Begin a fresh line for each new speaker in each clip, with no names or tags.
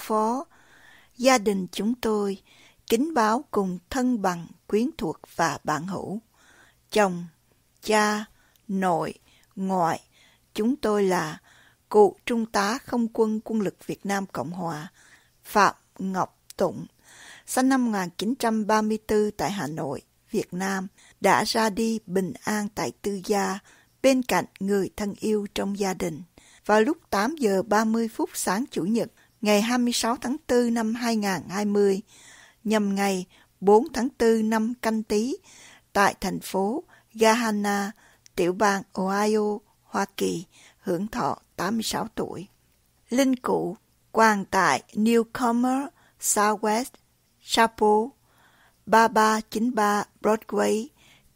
phó. Gia đình chúng tôi kính báo cùng thân bằng, quyến thuộc và bạn hữu. Chồng, cha, nội, ngoại, chúng tôi là cựu trung tá không quân quân lực Việt Nam Cộng Hòa Phạm Ngọc Tụng, sinh năm 1934 tại Hà Nội, Việt Nam, đã ra đi bình an tại tư gia bên cạnh người thân yêu trong gia đình. Vào lúc 8 giờ 30 phút sáng Chủ nhật ngày 26 tháng 4 năm 2020, nhằm ngày 4 tháng 4 năm canh tí tại thành phố Gahanna, tiểu bang Ohio, Hoa Kỳ, hưởng thọ 86 tuổi. Linh cụ quan tại Newcomer Southwest Chapel 3393 Broadway,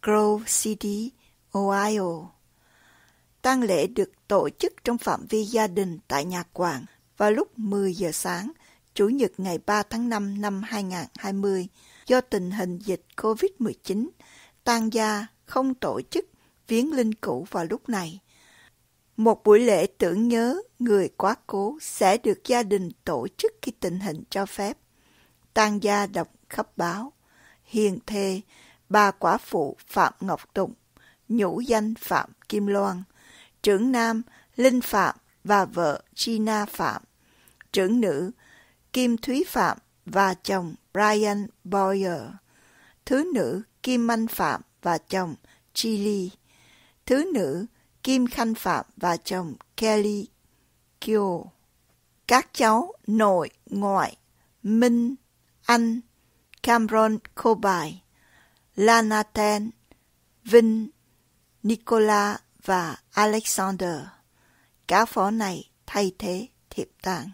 Grove City, Ohio. Tang lễ được tổ chức trong phạm vi gia đình tại nhà quảng vào lúc 10 giờ sáng, Chủ nhật ngày 3 tháng 5 năm 2020, do tình hình dịch COVID-19, tang gia không tổ chức viếng linh cữu vào lúc này. Một buổi lễ tưởng nhớ người quá cố sẽ được gia đình tổ chức khi tình hình cho phép. Tang gia đọc khắp báo, hiền thê, bà quả phụ Phạm Ngọc Tụng, nhũ danh Phạm Kim Loan, trưởng nam Linh Phạm và vợ Gina Phạm, trưởng nữ Kim Thúy Phạm và chồng Brian Boyer, thứ nữ Kim Anh Phạm và chồng Chili, thứ nữ Kim Khanh Phạm và chồng Kelly Kyo. Các cháu nội ngoại Minh, Anh, Cameron Lana Lanathan, Vinh, Nicola và Alexander. Cá phó này thay thế thiệp tạng.